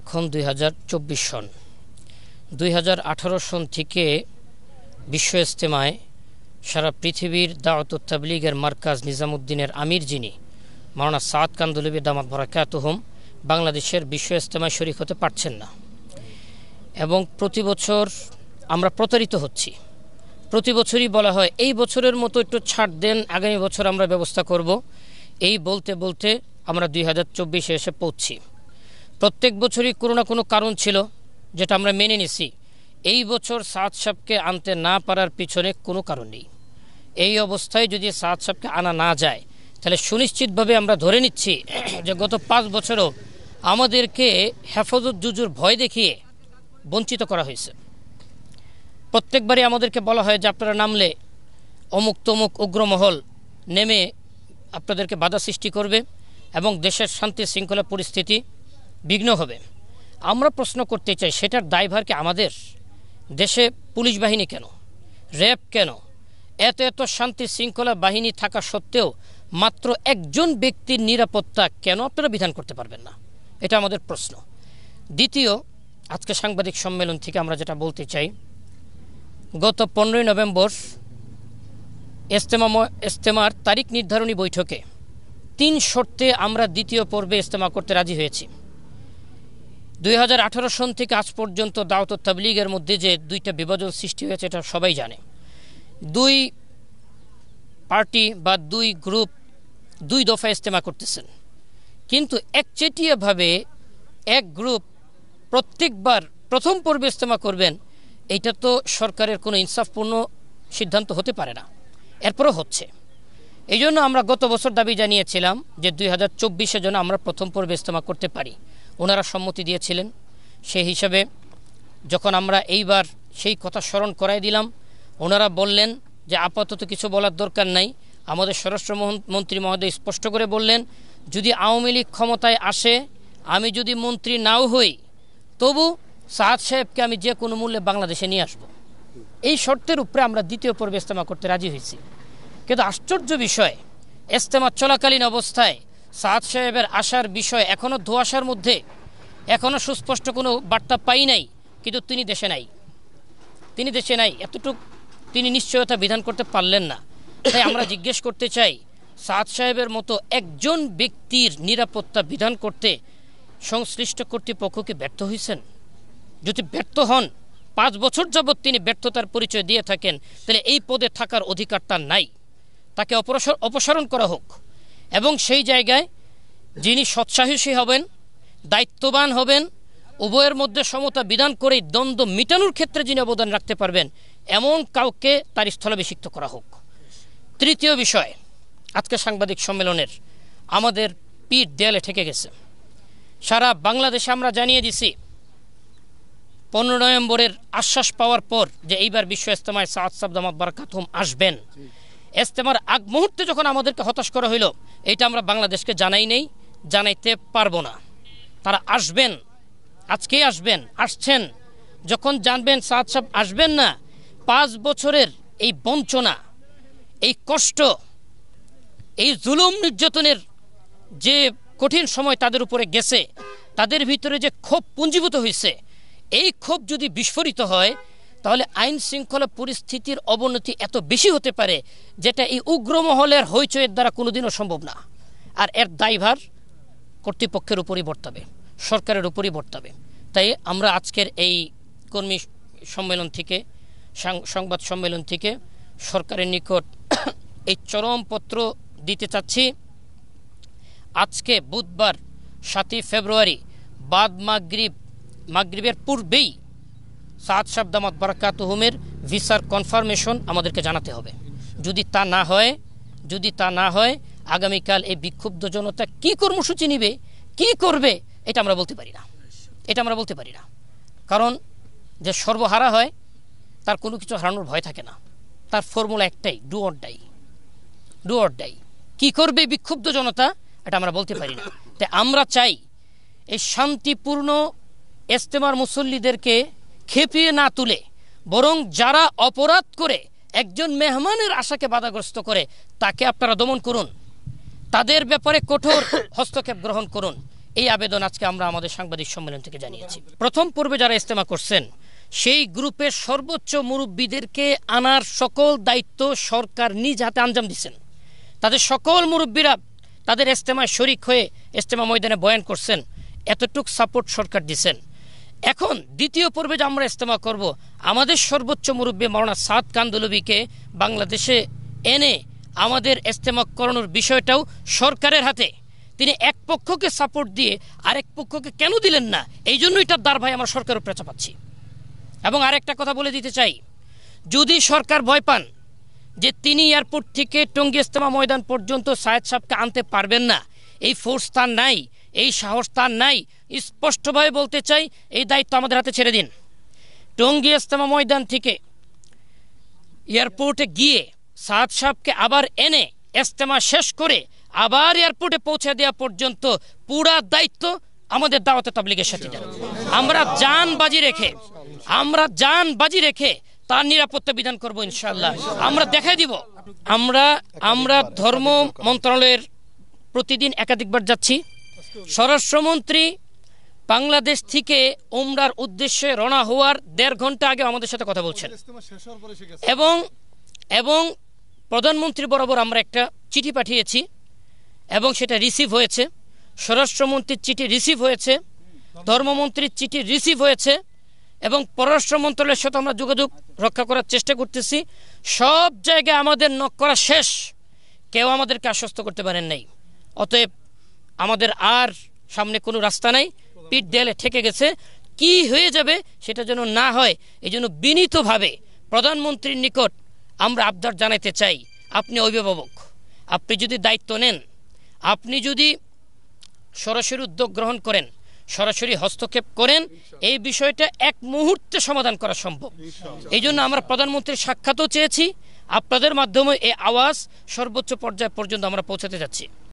এখন দুই সন দুই সন থেকে বিশ্ব ইজতেমায় সারা পৃথিবীর দাওয়াত তাবলিগের মার্কাজ নিজামুদ্দিনের আমির যিনি মাওলানা সাদ কান্দুলিবি দামাত ভরাকাতহম বাংলাদেশের বিশ্ব ইজতেমায় শরিক হতে পারছেন না এবং প্রতি বছর আমরা প্রতারিত হচ্ছি প্রতি বছরই বলা হয় এই বছরের মতো একটু ছাড় দেন আগামী বছর আমরা ব্যবস্থা করব এই বলতে বলতে আমরা দুই হাজার চব্বিশে এসে পৌঁছি প্রত্যেক বছরই কোনো না কোনো কারণ ছিল যেটা আমরা মেনে নিছি এই বছর সাত সাপকে আনতে না পারার পিছনে কোনো কারণ নেই এই অবস্থায় যদি সাত সাপকে আনা না যায় তাহলে সুনিশ্চিতভাবে আমরা ধরে নিচ্ছি যে গত পাঁচ বছরও আমাদেরকে হেফাজত জুজুর ভয় দেখিয়ে বঞ্চিত করা হয়েছে প্রত্যেকবারই আমাদেরকে বলা হয় যে আপনারা নামলে অমুক তমুক উগ্রমহল নেমে আপনাদেরকে বাধা সৃষ্টি করবে এবং দেশের শান্তি শৃঙ্খলা পরিস্থিতি বিঘ্ন হবে আমরা প্রশ্ন করতে চাই সেটার দায়ভারকে আমাদের দেশে পুলিশ বাহিনী কেন র্যাব কেন এত এত শান্তি শৃঙ্খলা বাহিনী থাকা সত্ত্বেও মাত্র একজন ব্যক্তির নিরাপত্তা কেন আপনারা বিধান করতে পারবেন না এটা আমাদের প্রশ্ন দ্বিতীয় আজকে সাংবাদিক সম্মেলন থেকে আমরা যেটা বলতে চাই গত পনেরোই নভেম্বর ইস্তেমা ইস্তেমার তারিখ নির্ধারণী বৈঠকে তিন শর্তে আমরা দ্বিতীয় পর্বে ইস্তেমা করতে রাজি হয়েছি দুই সন থেকে আজ পর্যন্ত দাওত তাবলিগের মধ্যে যে দুইটা বিভাজন সৃষ্টি হয়েছে এটা সবাই জানে দুই পার্টি বা দুই গ্রুপ দুই দফা ইস্তেমা করতেছেন কিন্তু একচেটিয়াভাবে এক গ্রুপ প্রত্যেকবার প্রথম পর্বে ইস্তেমা করবেন এটা তো সরকারের কোনো ইনসাফপূর্ণ সিদ্ধান্ত হতে পারে না এরপরও হচ্ছে এই জন্য আমরা গত বছর দাবি জানিয়েছিলাম যে দুই হাজার চব্বিশে যেন আমরা প্রথম পর্বে ইস্তেমা করতে পারি ওনারা সম্মতি দিয়েছিলেন সেই হিসাবে যখন আমরা এইবার সেই কথা স্মরণ করাই দিলাম ওনারা বললেন যে আপাতত কিছু বলার দরকার নাই আমাদের স্বরাষ্ট্র মন্ত্রী মহোদয় স্পষ্ট করে বললেন যদি আওয়ামী লীগ ক্ষমতায় আসে আমি যদি মন্ত্রী নাও হই তবু সাহাদ সাহেবকে আমি যে কোনো মূল্যে বাংলাদেশে নিয়ে আসব এই শর্তের উপরে আমরা দ্বিতীয় পর্বে ইস্তেমা করতে রাজি হয়েছি কিন্তু আশ্চর্য বিষয় ইস্তেমা চলাকালীন অবস্থায় সাদ সাহেবের আসার বিষয় এখনও ধোয়াশার মধ্যে এখনও সুস্পষ্ট কোনো বার্তা পাই নাই কিন্তু তিনি দেশে নাই তিনি দেশে নাই এতটুক তিনি নিশ্চয়তা বিধান করতে পারলেন না তাই আমরা জিজ্ঞেস করতে চাই সাদ সাহেবের মতো একজন ব্যক্তির নিরাপত্তা বিধান করতে সংশ্লিষ্ট কর্তৃপক্ষকে ব্যর্থ হয়েছেন যদি ব্যর্থ হন পাঁচ বছর যাবৎ তিনি ব্যর্থতার পরিচয় দিয়ে থাকেন তাহলে এই পদে থাকার অধিকার তার নাই তাকে অপসারণ করা হোক এবং সেই জায়গায় যিনি সৎসাহসী হবেন দায়িত্ববান হবেন উভয়ের মধ্যে সমতা বিধান করে দ্বন্দ্ব মিটানোর ক্ষেত্রে যিনি অবদান রাখতে পারবেন এমন কাউকে তার স্থলাভিষিক্ত করা হোক তৃতীয় বিষয় আজকে সাংবাদিক সম্মেলনের আমাদের পিঠ দেয়ালে ঠেকে গেছে সারা বাংলাদেশে আমরা জানিয়ে দিছি পনেরো নভেম্বরের আশ্বাস পাওয়ার পর যে এইবার বিশ্ব ইস্তেমায় সাদ সাবদামাত বারাকাতুম আসবেন এস্তেমার আগ মুহূর্তে যখন আমাদেরকে হতাশ করা হইল এটা আমরা বাংলাদেশকে জানাই নেই জানাইতে পারবো না তারা আসবেন আজকেই আসবেন আসছেন যখন জানবেন সাদ সাহেব আসবেন না পাঁচ বছরের এই বঞ্চনা এই কষ্ট এই জুলুম নির্যাতনের যে কঠিন সময় তাদের উপরে গেছে তাদের ভিতরে যে ক্ষোভ পুঞ্জীভূত হয়েছে এই ক্ষোভ যদি বিস্ফোরিত হয় তাহলে আইন শৃঙ্খলা পরিস্থিতির অবনতি এত বেশি হতে পারে যেটা এই উগ্র মহলের হইচয়ের দ্বারা কোনোদিনও সম্ভব না আর এর দায়ভার কর্তৃপক্ষের উপরই বর্তাবে সরকারের উপরই বর্তাবে তাই আমরা আজকের এই কর্মী সম্মেলন থেকে সংবাদ সম্মেলন থেকে সরকারের নিকট এই চরমপত্র দিতে চাচ্ছি আজকে বুধবার সাতই ফেব্রুয়ারি বাদ মাগরিব মাগরিবের পূর্বেই সাত সাবদামাত বারাকাত হুমের ভিসার কনফার্মেশন আমাদেরকে জানাতে হবে যদি তা না হয় যদি তা না হয় আগামীকাল এই বিক্ষুব্ধ জনতা কি কর্মসূচি নিবে কি করবে এটা আমরা বলতে পারি না এটা আমরা বলতে পারি না কারণ যে সর্বহারা হয় তার কোনো কিছু হারানোর ভয় থাকে না তার ফর্মুলা একটাই do or die do or die কী করবে বিক্ষুব্ধ জনতা এটা আমরা বলতে পারি না তাই আমরা চাই এই শান্তিপূর্ণ এস্তেমার মুসল্লিদেরকে খেপিয়ে না তুলে বরং যারা অপরাধ করে একজন মেহমানের আশাকে বাধাগ্রস্ত করে তাকে আপনারা দমন করুন তাদের ব্যাপারে কঠোর হস্তক্ষেপ গ্রহণ করুন এই আবেদন আজকে আমরা আমাদের সাংবাদিক সম্মেলন থেকে জানিয়েছি প্রথম পর্বে যারা ইস্তেমা করছেন সেই গ্রুপের সর্বোচ্চ মুরব্বীদেরকে আনার সকল দায়িত্ব সরকার নিজ হাতে আঞ্জাম দিচ্ছেন তাদের সকল মুরব্বীরা তাদের ইস্তেমায় শরিক হয়ে ইস্তেমা ময়দানে বয়ান করছেন এতটুক সাপোর্ট সরকার দিচ্ছেন এখন দ্বিতীয় পর্বে যে আমরা ইস্তেমা করব আমাদের সর্বোচ্চ মুরব্বী মৌলানা সাদ কান্দুলবিকে বাংলাদেশে এনে আমাদের ইস্তেমা করানোর বিষয়টাও সরকারের হাতে তিনি এক পক্ষকে সাপোর্ট দিয়ে আরেক পক্ষকে কেন দিলেন না এই জন্যই তার দ্বার ভাই আমরা সরকারের প্রেচা পাচ্ছি এবং আরেকটা কথা বলে দিতে চাই যদি সরকার ভয় পান যে তিনি এয়ারপোর্ট থেকে টঙ্গি ইস্তেমা ময়দান পর্যন্ত সায়েদ সাহেবকে আনতে পারবেন না এই ফোর্স তার নাই এই সাহস তার নাই স্পষ্টভাবে বলতে চাই এই দায়িত্ব আমাদের হাতে ছেড়ে দিন টঙ্গী ইস্তেমা ময়দান থেকে এয়ারপোর্টে গিয়ে সাদ সাহকে আবার এনে ইস্তেমা শেষ করে আবার এয়ারপোর্টে পৌঁছে দেওয়া পর্যন্ত পুরা দায়িত্ব আমাদের দাওয়াতে তাবলিগের সাথে আমরা যান বাজি রেখে আমরা যান বাজি রেখে তার নিরাপত্তা বিধান করব ইনশাল্লাহ আমরা দেখাই দিব আমরা আমরা ধর্ম মন্ত্রণালয়ের প্রতিদিন একাধিকবার যাচ্ছি স্বরাষ্ট্রমন্ত্রী বাংলাদেশ থেকে ওমরার উদ্দেশ্যে রওনা হওয়ার দেড় ঘন্টা আগে আমাদের সাথে কথা বলছেন এবং এবং প্রধানমন্ত্রী বরাবর আমরা একটা চিঠি পাঠিয়েছি এবং সেটা রিসিভ হয়েছে স্বরাষ্ট্রমন্ত্রীর চিঠি রিসিভ হয়েছে ধর্মমন্ত্রীর চিঠি রিসিভ হয়েছে এবং পররাষ্ট্র মন্ত্রণালয়ের সাথে আমরা যোগাযোগ রক্ষা করার চেষ্টা করতেছি সব জায়গায় আমাদের নক করা শেষ কেউ আমাদেরকে আশ্বস্ত করতে পারেন নাই অতএব আমাদের আর সামনে কোনো রাস্তা নাই পিঠ দেয়ালে ঠেকে গেছে কি হয়ে যাবে সেটা যেন না হয় এই জন্য বিনীতভাবে প্রধানমন্ত্রীর নিকট আমরা আবদার জানাইতে চাই আপনি অভিভাবক আপনি যদি দায়িত্ব নেন আপনি যদি সরাসরি উদ্যোগ গ্রহণ করেন সরাসরি হস্তক্ষেপ করেন এই বিষয়টা এক মুহূর্তে সমাধান করা সম্ভব এই জন্য আমরা প্রধানমন্ত্রীর সাক্ষাৎও চেয়েছি আপনাদের মাধ্যমে এই আওয়াজ সর্বোচ্চ পর্যায় পর্যন্ত আমরা পৌঁছাতে যাচ্ছি